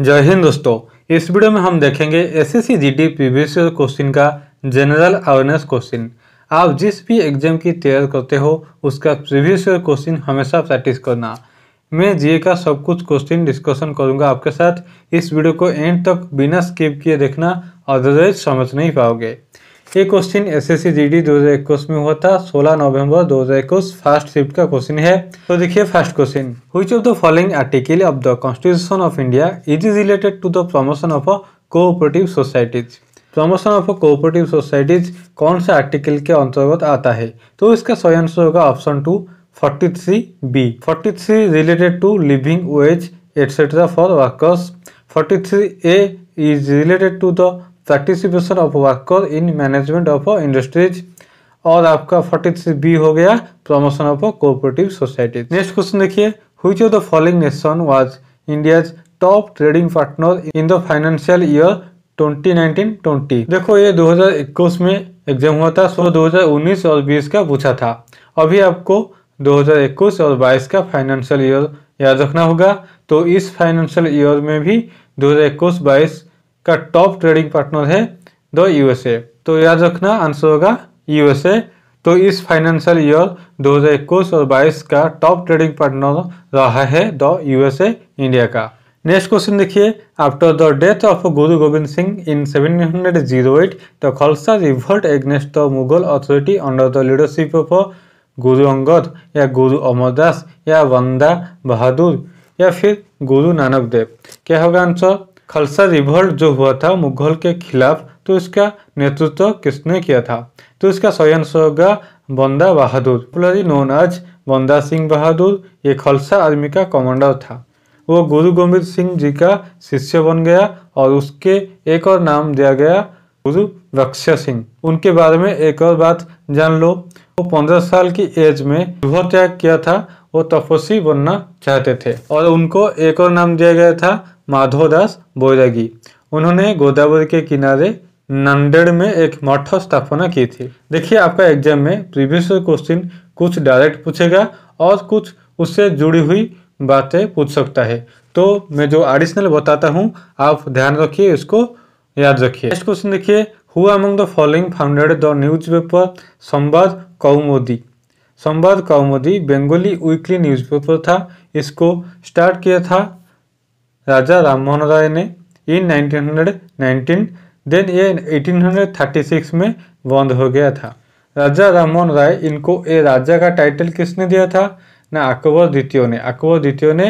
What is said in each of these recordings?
जय हिंद दोस्तों इस वीडियो में हम देखेंगे S S C G D previous question का जनरल अवेयरनेस क्वेश्चन आप जिस भी एग्जाम की तैयारी करते हो उसका प्रीवियस क्वेश्चन हमेशा प्रैक्टिस करना मैं जीए का सब कुछ क्वेश्चन डिस्कशन करूंगा आपके साथ इस वीडियो को एंड तक बिना स्किप किए देखना अदरवाइज समझ नहीं पाओगे ये क्वेश्चन एस एस सी में हुआ था 16 नवंबर 2021 फर्स्ट शिफ्ट का क्वेश्चन है तो देखिए first question which of the following article of the constitution of India is is related to the promotion of a cooperative societies promotion of a cooperative societies कौन से आर्टिकल के अंतर्गत आता है तो इसका सही आंसर होगा option two forty three B forty three related to living wage etcetera for workers forty three A is related to the participation of worker in management of industries और आपका फोर्टी थ्री बी हो गया promotion of cooperative society next question देखिए which of the following nation was India's top trading partner in the financial year 2019-20 देखो ये 2021 में exam हुआ था सो 2019 और 20 का पूछा था अभी आपको 2021 और 22 का फाइनेंशियल ईयर याद रखना होगा तो इस फाइनेंशियल ईयर में भी 2021-22 का टॉप ट्रेडिंग पार्टनर है द यूएसए तो याद रखना आंसर होगा यूएसए तो इस फाइनेंशियल ईयर 2021 और 22 का टॉप ट्रेडिंग पार्टनर रहा है द यूएसए इंडिया का नेक्स्ट क्वेश्चन देखिए after the death of Guru Gobind Singh in 1708 the Khalsa revolt against the Mughal authority under the leadership of Guru Angad या गुरु अमरदास या वंदा बहादुर या फिर गुरु नानक देव क्या होगा आंसर खलसा रिवर्ट जो हुआ था मुगल के खिलाफ तो इसका नेतृत्व तो किसने किया था तो इसका स्वयं होगा बंदा बहादुर पॉपुलरली नोन आज बंदा सिंह बहादुर ये खलसा आर्मी का कमांडर था वो गुरु गोविंद सिंह जी का शिष्य बन गया और उसके एक और नाम दिया गया गुरु रक्ष सिंह उनके बारे में एक और बात जान लो वो पंद्रह साल की एज में गृह त्याग किया था वो तपस्वी बनना चाहते थे और उनको एक और नाम दिया गया था माधोदास बोरागी उन्होंने गोदावरी के किनारे नंदेड़ में एक मठ स्थापना की थी देखिए आपका एग्जाम में प्रीवियस क्वेश्चन कुछ डायरेक्ट पूछेगा और कुछ उससे जुड़ी हुई बातें पूछ सकता है तो मैं जो एडिशनल बताता हूँ आप ध्यान रखिए इसको याद रखिए नेक्स्ट क्वेश्चन देखिए who among the following founded the newspaper Sambad Kaumudi संवाद कौमुदी बेंगोली वीकली न्यूज़पेपर था इसको स्टार्ट किया था राजा राममोहन राय ने इन 1919 देन ये 1836 में बंद हो गया था राजा राममोहन राय इनको ये राजा का टाइटल किसने दिया था ना अकबर द्वितीय ने अकबर द्वितीय ने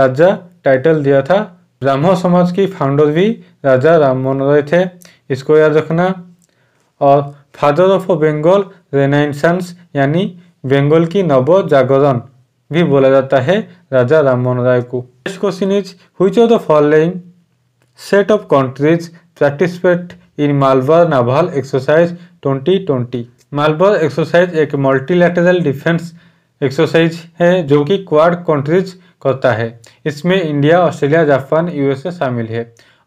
राजा टाइटल दिया था ब्राह्मण समाज की फाउंडर भी राजा राममोहन राय थे इसको याद रखना और फादर ऑफ बेंगल रेनाइंसंस यानी बेंगल की नव जागरण भी बोला जाता है राजा राममोहन राय को next question is which of the following set of countries participate in Malabar naval exercise 2020 Malabar exercise एक मल्टीलैटरल डिफेंस एक्सरसाइज है जो कि क्वाड कंट्रीज करता है इसमें इंडिया ऑस्ट्रेलिया जापान यूएसए शामिल है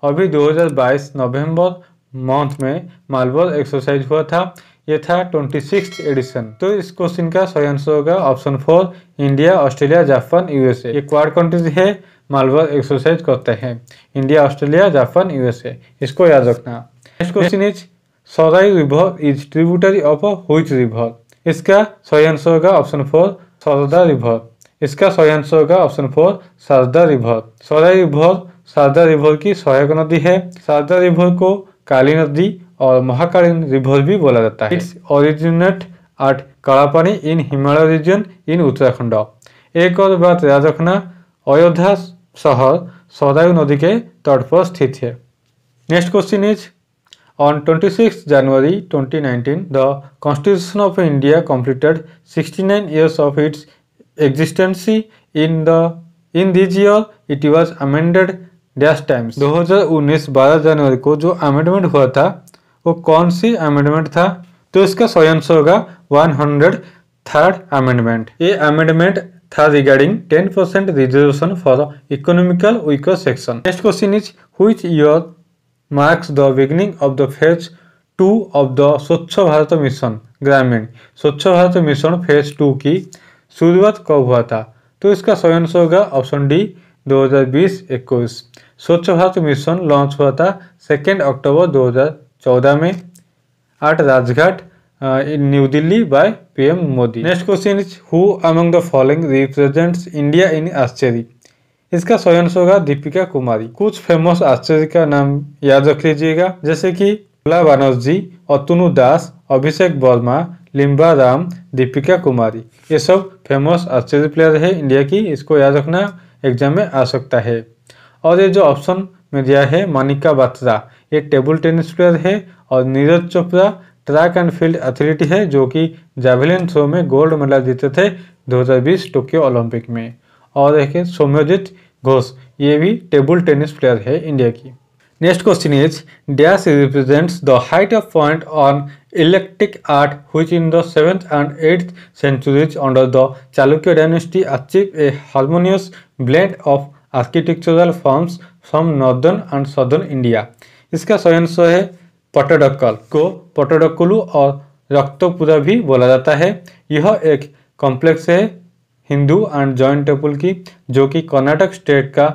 अभी 2022 नवंबर मंथ में मार्बल एक्सरसाइज हुआ था ये था ट्वेंटी सिक्स एडिशन तो इस क्वेश्चन का सही आंसर होगा option four India Australia Japan USA ये क्वार कंट्रीज है मार्बल एक्सरसाइज करते हैं इंडिया ऑस्ट्रेलिया जापान यूएसए इसको याद रखना next question is Saryu river is tributary of which river इसका सही आंसर होगा ऑप्शन फोर सरदा रिवर इसका सही आंसर होगा option four Sharda river Saryu river Sharda river की सहायक नदी है शारदा रिवर को काली नदी और महाकालीन रिवर भी बोला जाता है its originate at Kalapani in Himalaya region in Uttarakhand एक और बात याद रखना अयोध्या शहर सदायु नदी के तट पर स्थित है next question is on 26 January 2019, the constitution of India completed 69 years of its existency in the in this year, it was amended dash times 2019 12 जनवरी को जो अमेंडमेंट हुआ था वो कौन सी अमेंडमेंट था तो इसका सही आंसर होगा वन हंड्रेड थर्ड अमेंडमेंट ये अमेंडमेंट था regarding 10% percent reservation for economical weaker section next question is which year marks the beginning of the phase two of the Swachh Bharat mission ग्रामीण स्वच्छ भारत मिशन फेज टू की शुरुआत कब हुआ था तो इसका सही आंसर होगा ऑप्शन डी 2020-21 स्वच्छ भारत मिशन लॉन्च हुआ था सेकेंड अक्टूबर 2014 में at Rajghat in new Delhi by PM Modi next question is who among the following represents India in आश्चर्य इसका स्वयं होगा दीपिका कुमारी कुछ फेमस आश्चर्य का नाम याद रख लीजिएगा जैसे कि भोला बनर्जी अतुनु दास अभिषेक वर्मा लिम्बा राम दीपिका कुमारी ये सब फेमस आश्चर्य प्लेयर है इंडिया की इसको याद रखना एग्जाम में आ सकता है और ये जो ऑप्शन में दिया है मानिका बात्रा ये टेबल टेनिस प्लेयर है और Neeraj Chopra track and field athlete है जो कि जैवलिन थ्रो में गोल्ड मेडल जीते थे 2020 टोक्यो ओलंपिक में और एक है घोष ये भी टेबल टेनिस प्लेयर है इंडिया की Next question is dash represents the height of point on electric art which in the 7th and 8th centuries under the Chalukya dynasty achieved a harmonious blend of architectural forms from northern and southern India. इसका सही answer है पटडक्कल को पटडक्कुलू और रक्तपुरा भी बोला जाता है यह एक कॉम्प्लेक्स है हिंदू एंड जॉइंट टेम्पल की जो कि कर्नाटक स्टेट का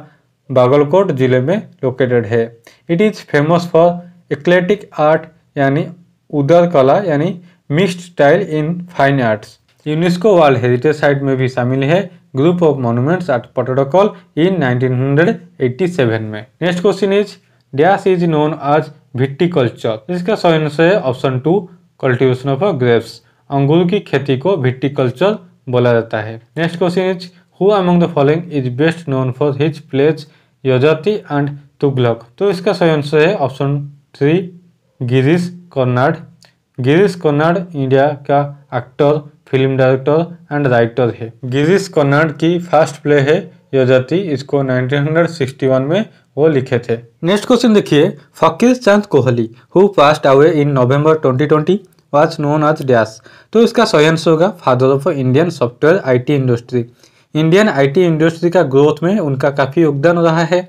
बागलकोट जिले में लोकेटेड है it is famous for eclectic art यानी उदर कला यानी mixed style in fine arts UNESCO world heritage site में भी शामिल है group of monuments at Pattadakal in 1987 में next question is dash is known viticulture इसका सही आंसर है option two cultivation of grapes अंगूर की खेती को कल्चर बोला जाता है next question is who among the following is best known for his plays Yayati and Tughlaq तो इसका सही आंसर है option three Girish Karnad Girish Karnad India का actor film director and writer है गिरीश कर्नाड की फर्स्ट प्ले है यजाति इसको 1961 में वो लिखे थे नेक्स्ट क्वेश्चन देखिए Faqir Chand Kohli who passed away in November 2020 was known as dash तो इसका सही आंसर होगा father of Indian software IT industry Indian IT industry का ग्रोथ में उनका काफ़ी योगदान रहा है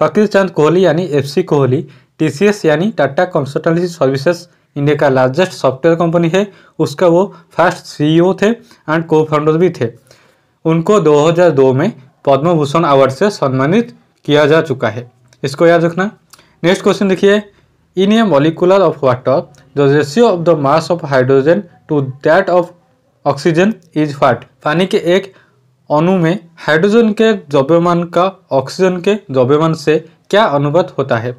फकीर चंद कोहली यानी एफसी कोहली टीसीएस यानी टाटा कंसल्टेंसी सर्विसेज इंडिया का लार्जेस्ट सॉफ्टवेयर कंपनी है उसका वो फर्स्ट सीईओ e थे एंड को फाउंडर भी थे उनको 2002 में पद्म भूषण अवार्ड से सम्मानित किया जा चुका है इसको याद रखना नेक्स्ट क्वेश्चन देखिए in a molecular of water the ratio of the mass of hydrogen to that of oxygen is फाट पानी के एक अणु में हाइड्रोजन के द्रव्यमान का ऑक्सीजन के द्रव्यमान से क्या अनुपात होता है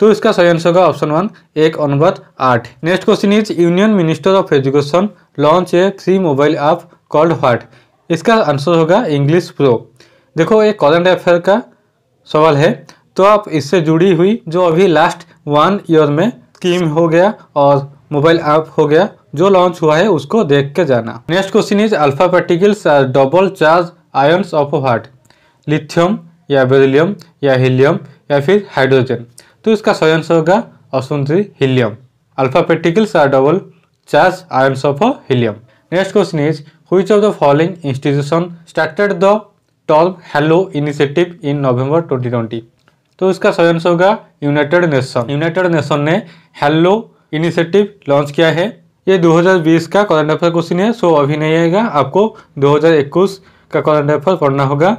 तो इसका सही आंसर होगा ऑप्शन वन एक अनुपात आठ next question is union minister of education launch a free mobile app called what इसका आंसर होगा इंग्लिश प्रो देखो ये करंट अफेयर का सवाल है तो आप इससे जुड़ी हुई जो अभी लास्ट वन ईयर में स्कीम हो गया और मोबाइल ऐप हो गया जो लॉन्च हुआ है उसको देख के जाना next question is alpha particles are double charge ions of what lithium या बेरिलियम या हीलियम या फिर हाइड्रोजन तो इसका सही होगा option three helium alpha particles are double charge ions of helium next question is which of the following institution started the tall hello initiative in November 2020 तो इसका सही आंसर होगा यूनाइटेड नेशन यूनाइटेड नेशन ने hello initiative launch किया है ये 2020 का current affair question है सो अभी नहीं आएगा आपको 2021 का करंट अफेयर पढ़ना होगा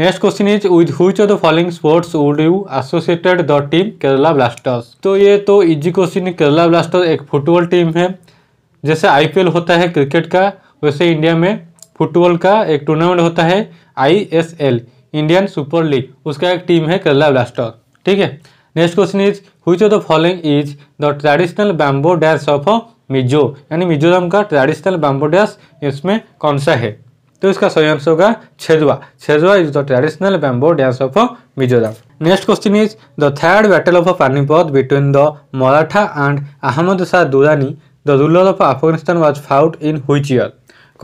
next question is with which of the following sports would you associated the team Kerala blasters तो ये तो इजी क्वेश्चन है केरला ब्लास्टर्स एक फुटबॉल टीम है जैसे आईपीएल होता है क्रिकेट का वैसे इंडिया में फुटबॉल का एक टूर्नामेंट होता है आईएसएल इंडियन सुपर लीग उसका एक टीम है केरला ब्लास्टर ठीक है next question is which of the following is the traditional bamboo dance of Mizo यानी मिजोरम का ट्रेडिशनल बैम्बोडियास इसमें कौन सा है तो इसका सही आंसर होगा Cheraw Cheraw is the traditional bamboo dance of Mizoram next question is the third battle of Panipat between the Maratha and Ahmad Shah Durrani the ruler of Afghanistan was fought in which year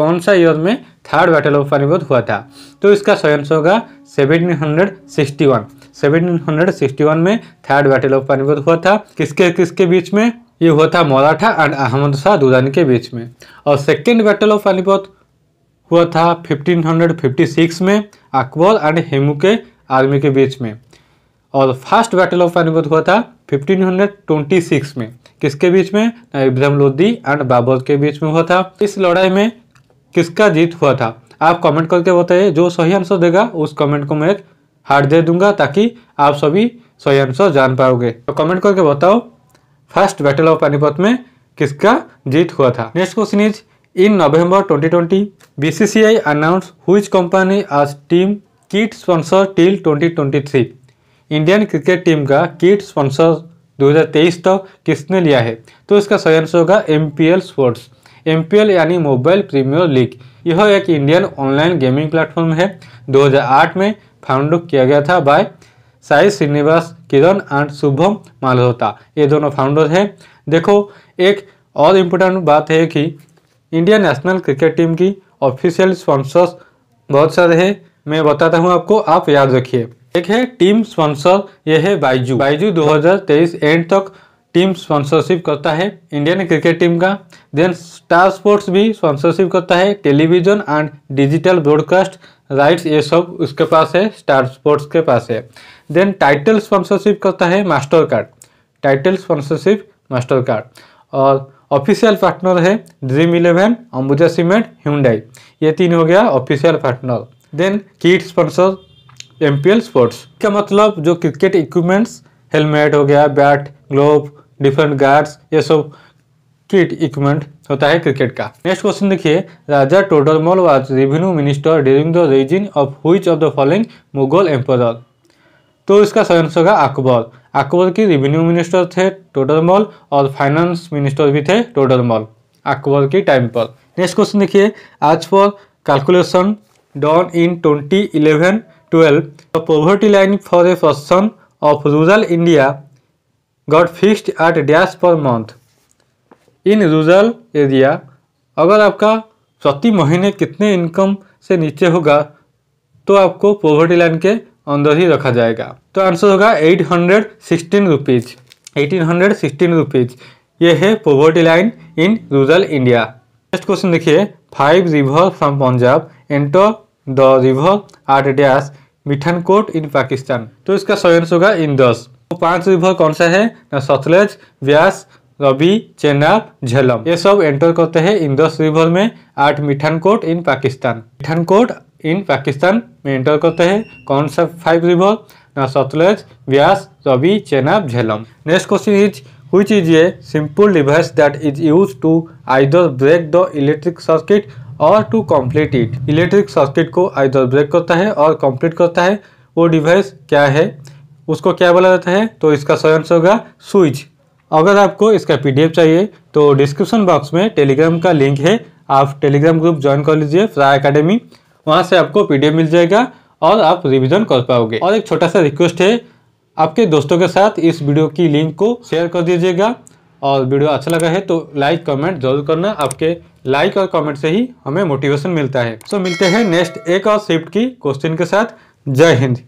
कौन सा ईयर में थर्ड बैटल ऑफ पानीपत हुआ था तो इसका सही आंसर होगा seventeen seventeen hundred hundred sixty one sixty one में थर्ड बैटल ऑफ पानीपत हुआ था किसके किसके बीच में ये हुआ था मराठा एंड अहमद शाह दुरानी के बीच में और सेकेंड बैटल ऑफ पानीपत हुआ था 1556 में अकबर एंड हेमू के आर्मी के बीच में और फर्स्ट बैटल ऑफ पानीपत हुआ था 1526 में किसके बीच में इब्राहिम लोदी एंड बाबर के बीच में हुआ था इस लड़ाई में किसका जीत हुआ था आप कमेंट करके बताइए जो सही आंसर देगा उस कमेंट को मैं एक हार्ट दे दूंगा ताकि आप सभी सही आंसर जान पाओगे तो कमेंट करके बताओ फर्स्ट बैटल ऑफ पानीपत में किसका जीत हुआ था next question is in November 2020 twenty B C C I announce whose company as team kit sponsor till 2023 Indian cricket team का किट स्पॉन्सर 2023 तक किसने लिया है तो इसका सही आंसर होगा M P L sports M P L यानी मोबाइल प्रीमियर लीग यह एक इंडियन ऑनलाइन गेमिंग प्लेटफॉर्म है 2008 में फाउंड किया गया था बाय साई श्रीनिवास किरण एंड शुभम मालहोता ये दोनों फाउंडर हैं देखो एक और इम्पोर्टेंट बात है कि इंडिया नेशनल क्रिकेट टीम की ऑफिशियल स्पॉन्सर्स बहुत सारे हैं मैं बताता हूँ आपको आप याद रखिए एक है टीम स्पॉन्सर यह है बाइजू बाइजू 2023 एंड तक टीम स्पॉन्सरशिप करता है इंडियन क्रिकेट टीम का देन स्टार स्पोर्ट्स भी स्पॉन्सरशिप करता है television and digital broadcast rights ये सब उसके पास है स्टार स्पोर्ट्स के पास है देन टाइटल स्पॉन्सरशिप करता है Mastercard title sponsorship Mastercard और ऑफिशियल पार्टनर है dream eleven Ambuja cement Hyundai ये तीन हो गया official partner then kit sponsor M sports का मतलब जो क्रिकेट इक्विपमेंट्स हेलमेट हो गया बैट ग्लोव डिफरेंट गार्ड्स ये सब किट इक्विपमेंट होता है क्रिकेट का नेक्स्ट क्वेश्चन देखिए Raja Todarmal was revenue minister during the reign of which of the following Mughal empire तो इसका आंसर होगा अकबर अकबर की रेवेन्यू मिनिस्टर थे मॉल और फाइनेंस मिनिस्टर भी थे मॉल अकबर के टाइम पर नेक्स्ट क्वेश्चन देखिए as for calculation done in twenty eleven twelve poverty line for a person of rural India got fixed at dash per month in rural area अगर आपका प्रति महीने कितने इनकम से नीचे होगा तो आपको पॉवर्टी लाइन के अंदर ही रखा जाएगा तो आंसर होगा eight hundred sixteen rupees eighteen hundred sixteen rupees ये है poverty line in rural India next question देखिए five river from Punjab enter the river at dash Mithankot in Pakistan तो इसका सही आंसर होगा इंदस तो पांच रिवर कौन सा है ना सतलज व्यास रवि चेनाब झेलम ये सब एंटर करते हैं इंदस रिवर में आठ मिठानकोट इन पाकिस्तान मिठानकोट इन पाकिस्तान में एंटर करते हैं कौन सा फाइव रिवर ना Sutlej Vyas Ravi Chenab Jhelum next question is which is a simple device that is use to either break the electric circuit और to complete it electric circuit को आइदर ब्रेक करता है और कंप्लीट करता है वो डिवाइस क्या है उसको क्या बोला जाता है तो इसका सही आंसर होगा स्विच अगर आपको इसका पीडीएफ चाहिए तो डिस्क्रिप्शन बॉक्स में टेलीग्राम का लिंक है आप टेलीग्राम ग्रुप ज्वाइन कर लीजिए फ्राई अकेडमी वहाँ से आपको पी मिल जाएगा और आप रिविज़न कर पाओगे और एक छोटा सा रिक्वेस्ट है आपके दोस्तों के साथ इस वीडियो की लिंक को शेयर कर दीजिएगा और वीडियो अच्छा लगा है तो लाइक कमेंट जरूर करना आपके लाइक और कमेंट से ही हमें मोटिवेशन मिलता है सो so, मिलते हैं नेक्स्ट एक और शिफ्ट की क्वेश्चन के साथ जय हिंद